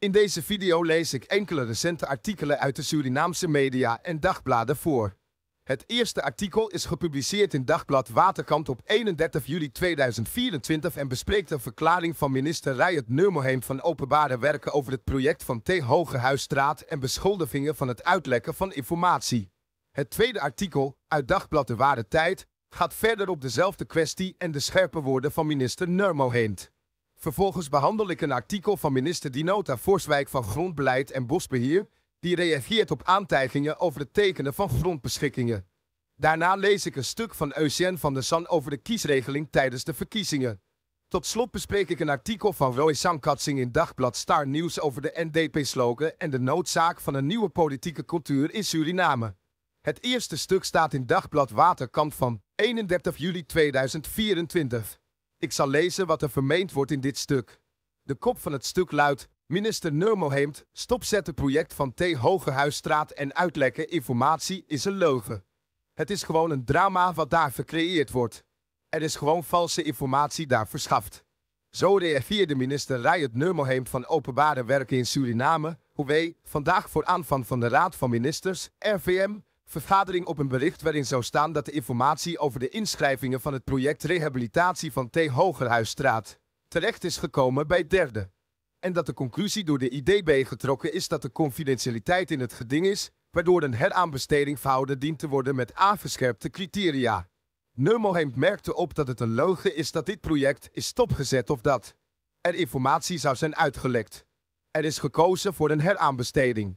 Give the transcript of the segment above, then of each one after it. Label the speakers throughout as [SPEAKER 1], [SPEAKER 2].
[SPEAKER 1] In deze video lees ik enkele recente artikelen uit de Surinaamse media en dagbladen voor. Het eerste artikel is gepubliceerd in dagblad Waterkant op 31 juli 2024 en bespreekt een verklaring van minister Rijet Neumolheem van Openbare Werken over het project van T. Hogehuisstraat en beschuldigingen van het uitlekken van informatie. Het tweede artikel, uit dagblad De Ware Tijd, gaat verder op dezelfde kwestie en de scherpe woorden van minister Neumolheem. Vervolgens behandel ik een artikel van minister Dinota Forswijk van Grondbeleid en Bosbeheer, die reageert op aantijgingen over het tekenen van grondbeschikkingen. Daarna lees ik een stuk van Eugène van der San over de kiesregeling tijdens de verkiezingen. Tot slot bespreek ik een artikel van Roy Sankatsing in Dagblad Star Nieuws over de NDP-slogan en de noodzaak van een nieuwe politieke cultuur in Suriname. Het eerste stuk staat in Dagblad Waterkant van 31 juli 2024. Ik zal lezen wat er vermeend wordt in dit stuk. De kop van het stuk luidt... Minister Nurmoheemt stopzet het project van T. Huisstraat en uitlekken informatie is een leugen. Het is gewoon een drama wat daar gecreëerd wordt. Er is gewoon valse informatie daar verschaft. Zo reageerde minister Rijert Nurmoheem van Openbare Werken in Suriname, hoe wij vandaag voor aanvang van de Raad van Ministers, RVM, vergadering op een bericht waarin zou staan dat de informatie over de inschrijvingen van het project rehabilitatie van T. Hogerhuisstraat terecht is gekomen bij derde. En dat de conclusie door de IDB getrokken is dat de confidentialiteit in het geding is, waardoor een heraanbesteding verhouden dient te worden met aangescherpte criteria. Heemt merkte op dat het een leugen is dat dit project is stopgezet of dat er informatie zou zijn uitgelekt. Er is gekozen voor een heraanbesteding.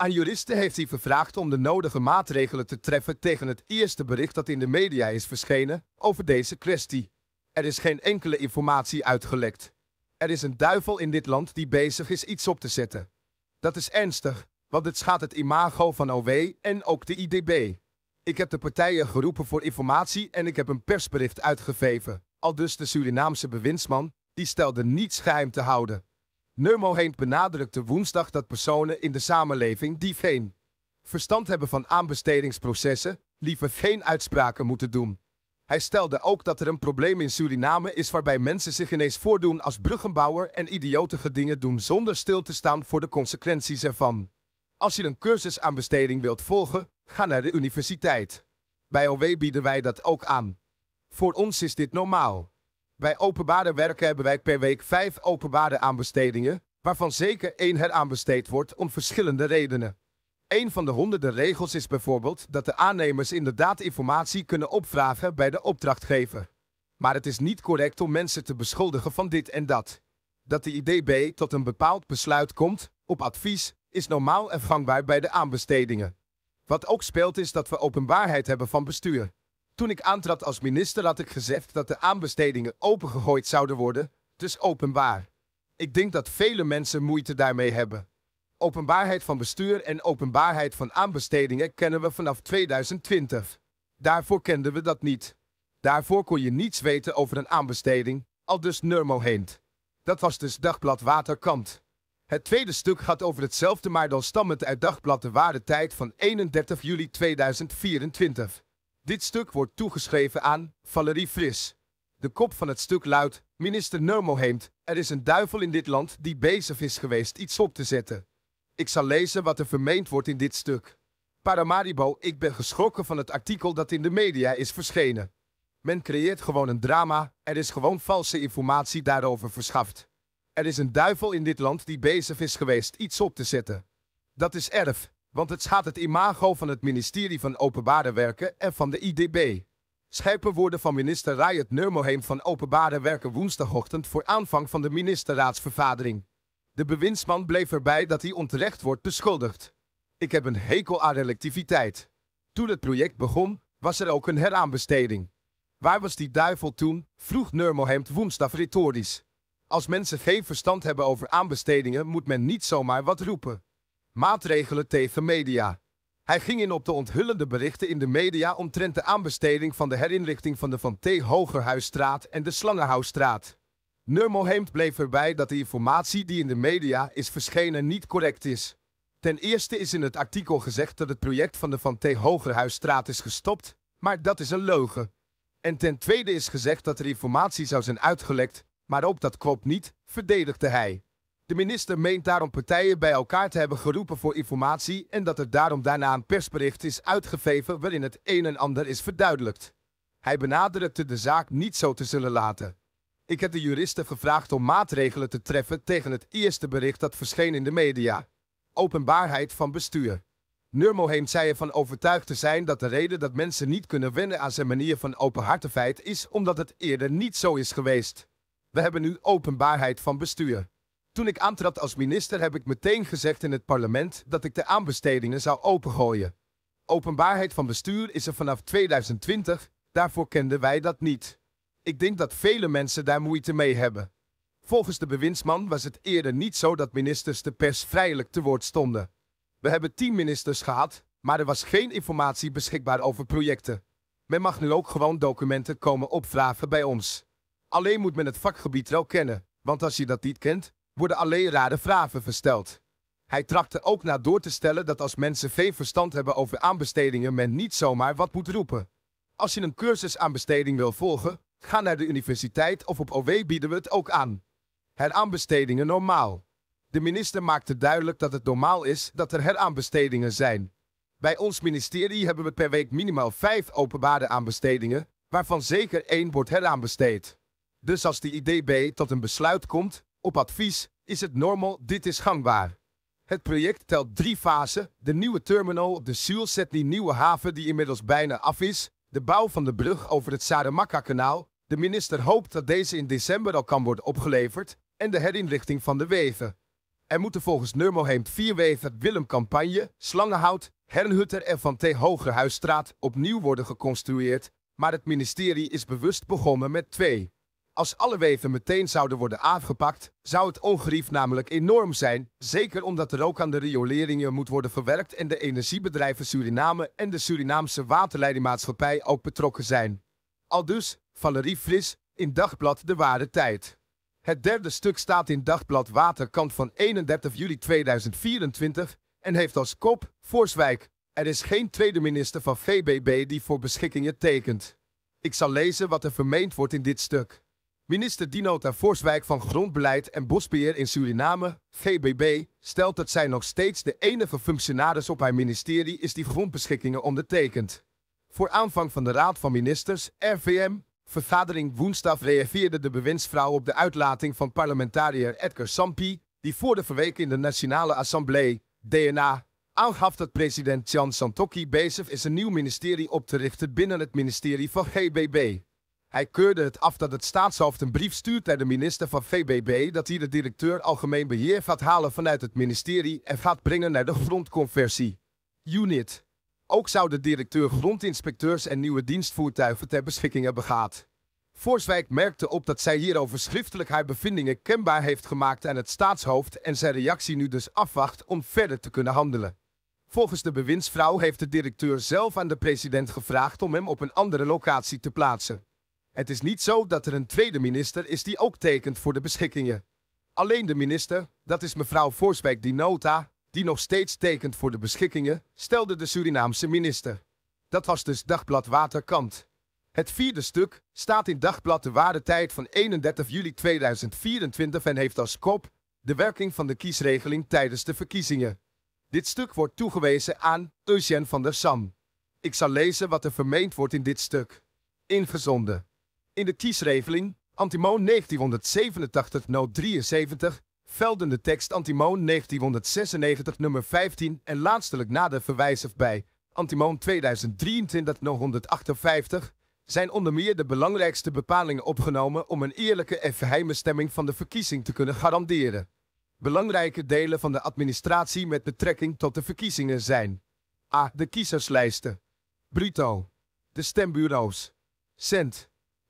[SPEAKER 1] Aan juristen heeft hij gevraagd om de nodige maatregelen te treffen tegen het eerste bericht dat in de media is verschenen over deze kwestie. Er is geen enkele informatie uitgelekt. Er is een duivel in dit land die bezig is iets op te zetten. Dat is ernstig, want het schaadt het imago van OW en ook de IDB. Ik heb de partijen geroepen voor informatie en ik heb een persbericht uitgegeven. Al dus de Surinaamse bewindsman, die stelde niets geheim te houden. Neumo Heent benadrukte woensdag dat personen in de samenleving die geen verstand hebben van aanbestedingsprocessen, liever geen uitspraken moeten doen. Hij stelde ook dat er een probleem in Suriname is waarbij mensen zich ineens voordoen als bruggenbouwer en idiotige dingen doen zonder stil te staan voor de consequenties ervan. Als je een cursus aanbesteding wilt volgen, ga naar de universiteit. Bij OW bieden wij dat ook aan. Voor ons is dit normaal. Bij openbare werken hebben wij per week vijf openbare aanbestedingen, waarvan zeker één heraanbesteed wordt om verschillende redenen. Een van de honderden regels is bijvoorbeeld dat de aannemers inderdaad informatie kunnen opvragen bij de opdrachtgever. Maar het is niet correct om mensen te beschuldigen van dit en dat. Dat de IDB tot een bepaald besluit komt, op advies, is normaal en gangbaar bij de aanbestedingen. Wat ook speelt is dat we openbaarheid hebben van bestuur. Toen ik aantrad als minister had ik gezegd dat de aanbestedingen opengegooid zouden worden, dus openbaar. Ik denk dat vele mensen moeite daarmee hebben. Openbaarheid van bestuur en openbaarheid van aanbestedingen kennen we vanaf 2020. Daarvoor kenden we dat niet. Daarvoor kon je niets weten over een aanbesteding, al dus Nurmo Heent. Dat was dus Dagblad Waterkant. Het tweede stuk gaat over hetzelfde, maar dan stammend uit Dagblad de Waarde-tijd van 31 juli 2024. Dit stuk wordt toegeschreven aan Valerie Fris. De kop van het stuk luidt, minister heemt: er is een duivel in dit land die bezig is geweest iets op te zetten. Ik zal lezen wat er vermeend wordt in dit stuk. Paramaribo, ik ben geschrokken van het artikel dat in de media is verschenen. Men creëert gewoon een drama, er is gewoon valse informatie daarover verschaft. Er is een duivel in dit land die bezig is geweest iets op te zetten. Dat is erf, want het schaadt het imago van het ministerie van Openbare Werken en van de IDB. Scherpe woorden van minister Rayet Nurmoheem van Openbare Werken woensdagochtend voor aanvang van de ministerraadsvervadering. De bewindsman bleef erbij dat hij onterecht wordt beschuldigd. Ik heb een hekel aan relativiteit. Toen het project begon, was er ook een heraanbesteding. Waar was die duivel toen? vroeg Nurmoheem woensdag retorisch. Als mensen geen verstand hebben over aanbestedingen, moet men niet zomaar wat roepen. Maatregelen tegen media. Hij ging in op de onthullende berichten in de media omtrent de aanbesteding van de herinrichting van de Van T. Hogerhuisstraat en de Slangenhuisstraat. Nurmelheemt bleef erbij dat de informatie die in de media is verschenen niet correct is. Ten eerste is in het artikel gezegd dat het project van de Van T. Hogerhuisstraat is gestopt, maar dat is een leugen. En ten tweede is gezegd dat er informatie zou zijn uitgelekt, maar ook dat klopt niet, verdedigde hij. De minister meent daarom partijen bij elkaar te hebben geroepen voor informatie en dat er daarom daarna een persbericht is uitgegeven waarin het een en ander is verduidelijkt. Hij benadrukte de zaak niet zo te zullen laten. Ik heb de juristen gevraagd om maatregelen te treffen tegen het eerste bericht dat verscheen in de media. Openbaarheid van bestuur. Nurmoheem zei ervan overtuigd te zijn dat de reden dat mensen niet kunnen wennen aan zijn manier van openhartigheid is omdat het eerder niet zo is geweest. We hebben nu openbaarheid van bestuur. Toen ik aantrad als minister heb ik meteen gezegd in het parlement dat ik de aanbestedingen zou opengooien. Openbaarheid van bestuur is er vanaf 2020, daarvoor kenden wij dat niet. Ik denk dat vele mensen daar moeite mee hebben. Volgens de bewindsman was het eerder niet zo dat ministers de pers vrijelijk te woord stonden. We hebben tien ministers gehad, maar er was geen informatie beschikbaar over projecten. Men mag nu ook gewoon documenten komen opvragen bij ons. Alleen moet men het vakgebied wel kennen, want als je dat niet kent, worden alleen rare vragen gesteld. Hij trachtte ook na door te stellen dat als mensen veel verstand hebben over aanbestedingen men niet zomaar wat moet roepen. Als je een cursus aanbesteding wil volgen, ga naar de universiteit of op OW bieden we het ook aan. Heraanbestedingen normaal. De minister maakte duidelijk dat het normaal is dat er heraanbestedingen zijn. Bij ons ministerie hebben we per week minimaal vijf openbare aanbestedingen, waarvan zeker één wordt heraanbesteed. Dus als de IDB tot een besluit komt, op advies is het normal Dit is gangbaar. Het project telt drie fasen. De nieuwe terminal op de Sielset, die nieuwe haven die inmiddels bijna af is. De bouw van de brug over het Sadamakka-kanaal. De minister hoopt dat deze in december al kan worden opgeleverd. En de herinrichting van de weven. Er moeten volgens Nurmoheemt vier weven Willem Campagne, Slangenhout, Hernhutter en Van T. Hogerhuisstraat opnieuw worden geconstrueerd. Maar het ministerie is bewust begonnen met twee. Als alle weven meteen zouden worden aangepakt, zou het ongerief namelijk enorm zijn, zeker omdat er ook aan de rioleringen moet worden verwerkt en de energiebedrijven Suriname en de Surinaamse waterleidingmaatschappij ook betrokken zijn. Al dus, Valerie Fris, in Dagblad De Ware Tijd. Het derde stuk staat in Dagblad Waterkant van 31 juli 2024 en heeft als kop Voorswijk. Er is geen tweede minister van VBB die voor beschikkingen tekent. Ik zal lezen wat er vermeend wordt in dit stuk. Minister Dino ter van Grondbeleid en Bosbeheer in Suriname, GBB, stelt dat zij nog steeds de enige functionaris op haar ministerie is die grondbeschikkingen ondertekent. Voor aanvang van de Raad van Ministers, RVM, vergadering woensdag reageerde de bewindsvrouw op de uitlating van parlementariër Edgar Sampi, die voor de verweken in de Nationale Assemblée, DNA, aangaf dat president Jan Santokki bezig is een nieuw ministerie op te richten binnen het ministerie van GBB. Hij keurde het af dat het staatshoofd een brief stuurt naar de minister van VBB dat hij de directeur algemeen beheer gaat halen vanuit het ministerie en gaat brengen naar de grondconversie. Unit. Ook zou de directeur grondinspecteurs en nieuwe dienstvoertuigen ter beschikking hebben gehad. Voorswijk merkte op dat zij hierover schriftelijk haar bevindingen kenbaar heeft gemaakt aan het staatshoofd en zijn reactie nu dus afwacht om verder te kunnen handelen. Volgens de bewindsvrouw heeft de directeur zelf aan de president gevraagd om hem op een andere locatie te plaatsen. Het is niet zo dat er een tweede minister is die ook tekent voor de beschikkingen. Alleen de minister, dat is mevrouw Forswijk die nota, die nog steeds tekent voor de beschikkingen, stelde de Surinaamse minister. Dat was dus Dagblad Waterkant. Het vierde stuk staat in Dagblad de Waardetijd van 31 juli 2024 en heeft als kop de werking van de kiesregeling tijdens de verkiezingen. Dit stuk wordt toegewezen aan Eugène van der Sam. Ik zal lezen wat er vermeend wordt in dit stuk. Ingezonden. In de kiesregeling Antimoon 1987 073 73 velden de tekst Antimoon 1996 nummer 15 en laatstelijk na de verwijzer bij Antimoon 2023 no 158 zijn onder meer de belangrijkste bepalingen opgenomen om een eerlijke en geheime stemming van de verkiezing te kunnen garanderen. Belangrijke delen van de administratie met betrekking tot de verkiezingen zijn A. De kiezerslijsten. Bruto. De stembureaus. Cent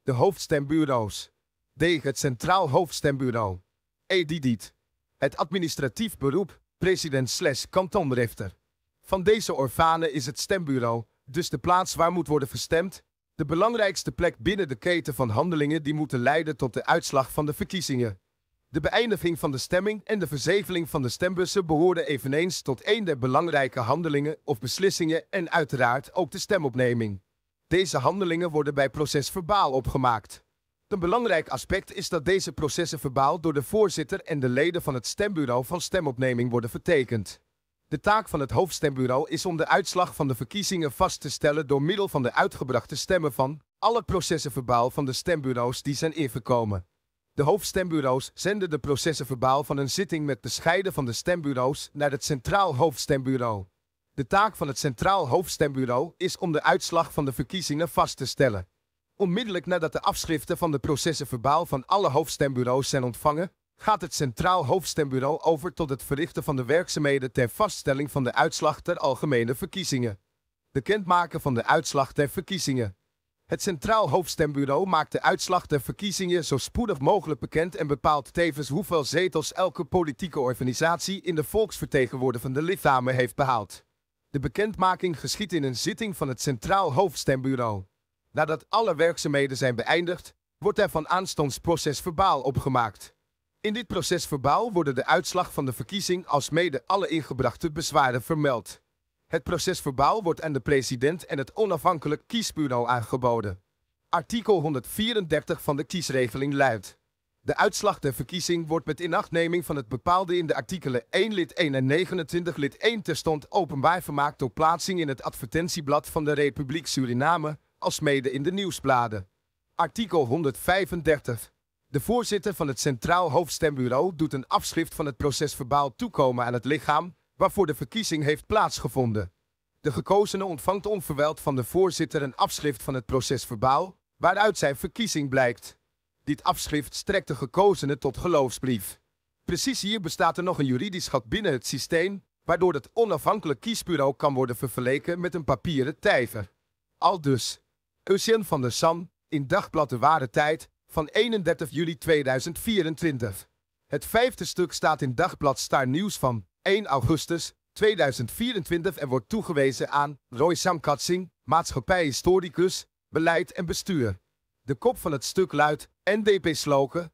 [SPEAKER 1] de hoofdstembureaus. Deeg Het Centraal Hoofdstembureau. Edidit. Het administratief beroep, president slash kantonrechter. Van deze orfanen is het stembureau, dus de plaats waar moet worden gestemd, de belangrijkste plek binnen de keten van handelingen die moeten leiden tot de uitslag van de verkiezingen. De beëindiging van de stemming en de verzeveling van de stembussen behoorden eveneens tot een der belangrijke handelingen of beslissingen en uiteraard ook de stemopneming. Deze handelingen worden bij procesverbaal opgemaakt. Een belangrijk aspect is dat deze processen verbaal door de voorzitter en de leden van het stembureau van stemopneming worden vertekend. De taak van het hoofdstembureau is om de uitslag van de verkiezingen vast te stellen door middel van de uitgebrachte stemmen van alle processen verbaal van de stembureaus die zijn ingekomen. De hoofdstembureaus zenden de processen verbaal van een zitting met bescheiden van de stembureaus naar het Centraal Hoofdstembureau. De taak van het Centraal Hoofdstembureau is om de uitslag van de verkiezingen vast te stellen. Onmiddellijk nadat de afschriften van de processen verbaal van alle hoofdstembureaus zijn ontvangen, gaat het Centraal Hoofdstembureau over tot het verrichten van de werkzaamheden ter vaststelling van de uitslag ter algemene verkiezingen. De Bekendmaken van de uitslag ter verkiezingen. Het Centraal Hoofdstembureau maakt de uitslag der verkiezingen zo spoedig mogelijk bekend en bepaalt tevens hoeveel zetels elke politieke organisatie in de volksvertegenwoordigende lichamen heeft behaald. De bekendmaking geschiet in een zitting van het Centraal Hoofdstembureau. Nadat alle werkzaamheden zijn beëindigd, wordt er van aanstonds verbaal opgemaakt. In dit procesverbaal worden de uitslag van de verkiezing als mede alle ingebrachte bezwaren vermeld. Het procesverbaal wordt aan de president en het onafhankelijk kiesbureau aangeboden. Artikel 134 van de kiesregeling luidt. De uitslag der verkiezing wordt met inachtneming van het bepaalde in de artikelen 1 lid 1 en 29 lid 1 terstond openbaar vermaakt door plaatsing in het advertentieblad van de Republiek Suriname, als mede in de nieuwsbladen. Artikel 135. De voorzitter van het Centraal Hoofdstembureau doet een afschrift van het procesverbaal toekomen aan het lichaam waarvoor de verkiezing heeft plaatsgevonden. De gekozenen ontvangt onverwijld van de voorzitter een afschrift van het procesverbaal waaruit zijn verkiezing blijkt. Dit afschrift strekt de gekozenen tot geloofsbrief. Precies hier bestaat er nog een juridisch gat binnen het systeem, waardoor het onafhankelijk kiesbureau kan worden vergeleken met een papieren tijver. Al dus, van der San, in Dagblad de Ware Tijd, van 31 juli 2024. Het vijfde stuk staat in Dagblad Star Nieuws van 1 augustus 2024 en wordt toegewezen aan Roy Samkatsing, historicus, beleid en bestuur. De kop van het stuk luidt NDP-slogan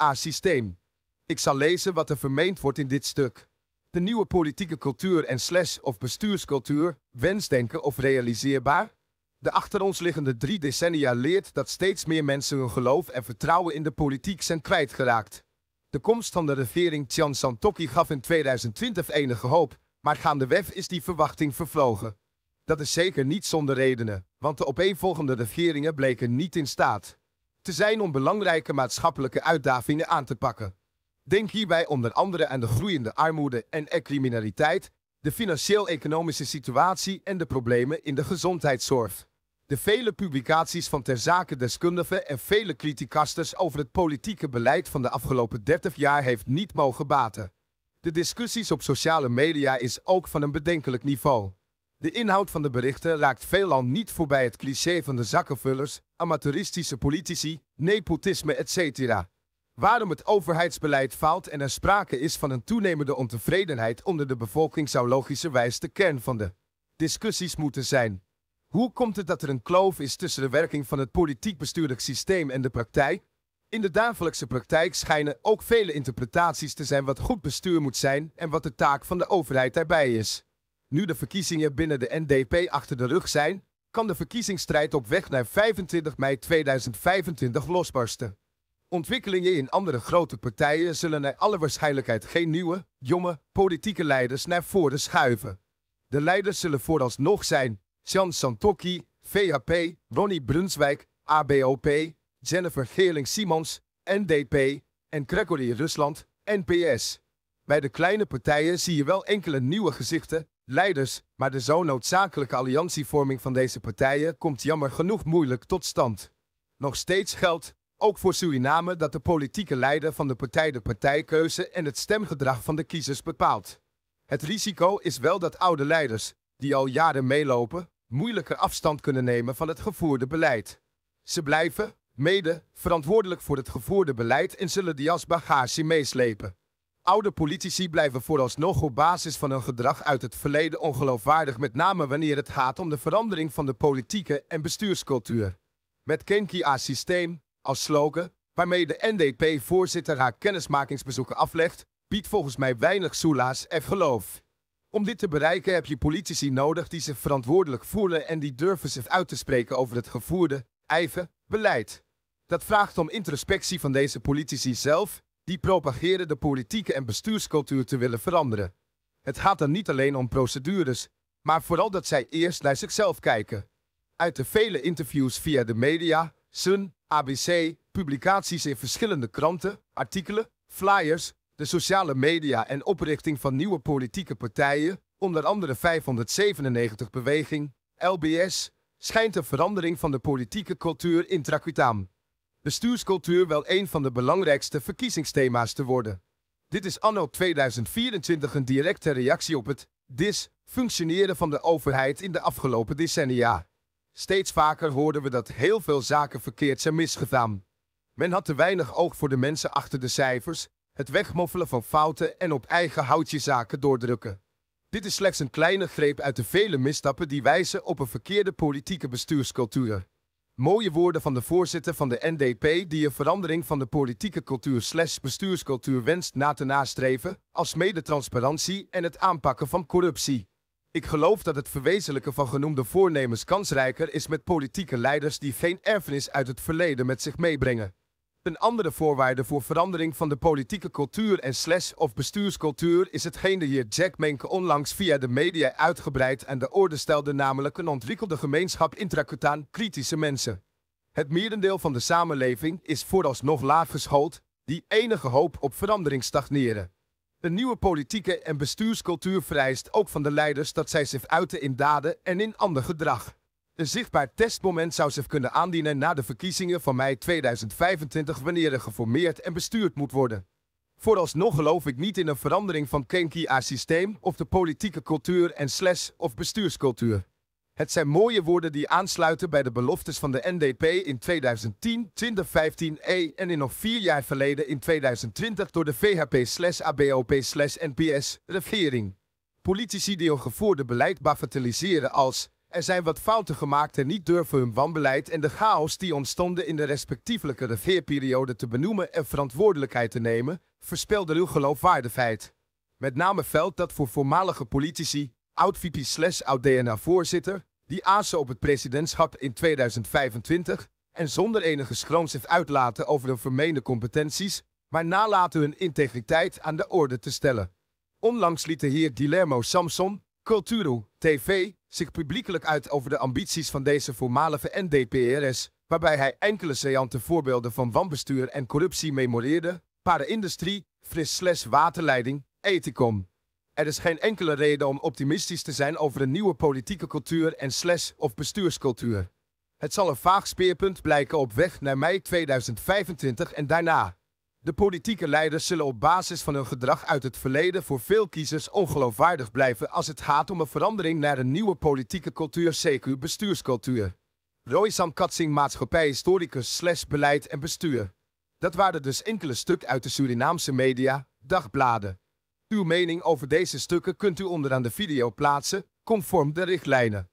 [SPEAKER 1] A systeem Ik zal lezen wat er vermeend wordt in dit stuk. De nieuwe politieke cultuur en slash of bestuurscultuur, wensdenken of realiseerbaar? De achter ons liggende drie decennia leert dat steeds meer mensen hun geloof en vertrouwen in de politiek zijn kwijtgeraakt. De komst van de regering Tian Santoki gaf in 2020 enige hoop, maar gaandeweg is die verwachting vervlogen. Dat is zeker niet zonder redenen, want de opeenvolgende regeringen bleken niet in staat te zijn om belangrijke maatschappelijke uitdagingen aan te pakken. Denk hierbij onder andere aan de groeiende armoede en eh, criminaliteit, de financieel-economische situatie en de problemen in de gezondheidszorg. De vele publicaties van terzake deskundigen en vele criticasters over het politieke beleid van de afgelopen 30 jaar heeft niet mogen baten. De discussies op sociale media is ook van een bedenkelijk niveau. De inhoud van de berichten raakt veelal niet voorbij het cliché van de zakkenvullers, amateuristische politici, nepotisme etc. Waarom het overheidsbeleid faalt en er sprake is van een toenemende ontevredenheid onder de bevolking zou logischerwijs de kern van de discussies moeten zijn. Hoe komt het dat er een kloof is tussen de werking van het politiek-bestuurlijk systeem en de praktijk? In de dagelijkse praktijk schijnen ook vele interpretaties te zijn wat goed bestuur moet zijn en wat de taak van de overheid daarbij is. Nu de verkiezingen binnen de NDP achter de rug zijn, kan de verkiezingsstrijd op weg naar 25 mei 2025 losbarsten. Ontwikkelingen in andere grote partijen zullen naar alle waarschijnlijkheid geen nieuwe, jonge, politieke leiders naar voren schuiven. De leiders zullen vooralsnog zijn Jan Santokki, VHP, Ronnie Brunswijk, ABOP, Jennifer Geerling-Simons, NDP en Gregory Rusland, NPS. Bij de kleine partijen zie je wel enkele nieuwe gezichten, leiders, maar de zo noodzakelijke alliantievorming van deze partijen komt jammer genoeg moeilijk tot stand. Nog steeds geldt, ook voor Suriname, dat de politieke leider van de partij de partijkeuze en het stemgedrag van de kiezers bepaalt. Het risico is wel dat oude leiders, die al jaren meelopen, moeilijker afstand kunnen nemen van het gevoerde beleid. Ze blijven, mede, verantwoordelijk voor het gevoerde beleid en zullen die als bagage meeslepen. Oude politici blijven vooralsnog op basis van hun gedrag uit het verleden ongeloofwaardig, met name wanneer het gaat om de verandering van de politieke en bestuurscultuur. Met Kenki A-systeem als slogan, waarmee de NDP-voorzitter haar kennismakingsbezoeken aflegt, biedt volgens mij weinig soelaas en geloof. Om dit te bereiken heb je politici nodig die zich verantwoordelijk voelen en die durven zich uit te spreken over het gevoerde, eigen beleid. Dat vraagt om introspectie van deze politici zelf die propageren de politieke en bestuurscultuur te willen veranderen. Het gaat dan niet alleen om procedures, maar vooral dat zij eerst naar zichzelf kijken. Uit de vele interviews via de media, Sun, ABC, publicaties in verschillende kranten, artikelen, flyers, de sociale media en oprichting van nieuwe politieke partijen, onder andere 597 Beweging, LBS, schijnt een verandering van de politieke cultuur in bestuurscultuur wel een van de belangrijkste verkiezingsthema's te worden. Dit is anno 2024 een directe reactie op het dysfunctioneren van de overheid in de afgelopen decennia. Steeds vaker hoorden we dat heel veel zaken verkeerd zijn misgegaan. Men had te weinig oog voor de mensen achter de cijfers, het wegmoffelen van fouten en op eigen houtje zaken doordrukken. Dit is slechts een kleine greep uit de vele misstappen die wijzen op een verkeerde politieke bestuurscultuur. Mooie woorden van de voorzitter van de NDP die een verandering van de politieke cultuur slash bestuurscultuur wenst na te nastreven, als mede transparantie en het aanpakken van corruptie. Ik geloof dat het verwezenlijken van genoemde voornemens kansrijker is met politieke leiders die geen erfenis uit het verleden met zich meebrengen. Een andere voorwaarde voor verandering van de politieke cultuur en slash of bestuurscultuur is hetgeen de heer Jack Menke onlangs via de media uitgebreid aan de orde stelde, namelijk een ontwikkelde gemeenschap intracutaan kritische mensen. Het merendeel van de samenleving is vooralsnog laag die enige hoop op verandering stagneren. Een nieuwe politieke en bestuurscultuur vereist ook van de leiders dat zij zich uiten in daden en in ander gedrag. Een zichtbaar testmoment zou zich kunnen aandienen na de verkiezingen van mei 2025 wanneer er geformeerd en bestuurd moet worden. Vooralsnog geloof ik niet in een verandering van a systeem of de politieke cultuur en slash of bestuurscultuur. Het zijn mooie woorden die aansluiten bij de beloftes van de NDP in 2010, 2015 E en in nog vier jaar verleden in 2020 door de VHP-ABOP-NPS-regering. Politici die hun gevoerde beleid bagatelliseren als er zijn wat fouten gemaakt en niet durven hun wanbeleid en de chaos die ontstonden in de respectievelijke regeerperiode te benoemen en verantwoordelijkheid te nemen, verspilde uw geloofwaardigheid. Met name veld dat voor voormalige politici, oud-VP slash oud-DNA-voorzitter, die azen op het presidentschap in 2025 en zonder enige schroom zich uitlaten over hun vermeende competenties, maar nalaten hun integriteit aan de orde te stellen. Onlangs liet de heer dilermo Samson, Culturo, TV zich publiekelijk uit over de ambities van deze voormalige NDPRS, waarbij hij enkele seante voorbeelden van wanbestuur en corruptie memoreerde, paardenindustrie, fris waterleiding, ethicom. Er is geen enkele reden om optimistisch te zijn over een nieuwe politieke cultuur en slash of bestuurscultuur. Het zal een vaag speerpunt blijken op weg naar mei 2025 en daarna. De politieke leiders zullen op basis van hun gedrag uit het verleden voor veel kiezers ongeloofwaardig blijven als het gaat om een verandering naar een nieuwe politieke cultuur, CQ bestuurscultuur. Roy Katsing, maatschappij, historicus, slash beleid en bestuur. Dat waren dus enkele stukken uit de Surinaamse media, dagbladen. Uw mening over deze stukken kunt u onderaan de video plaatsen, conform de richtlijnen.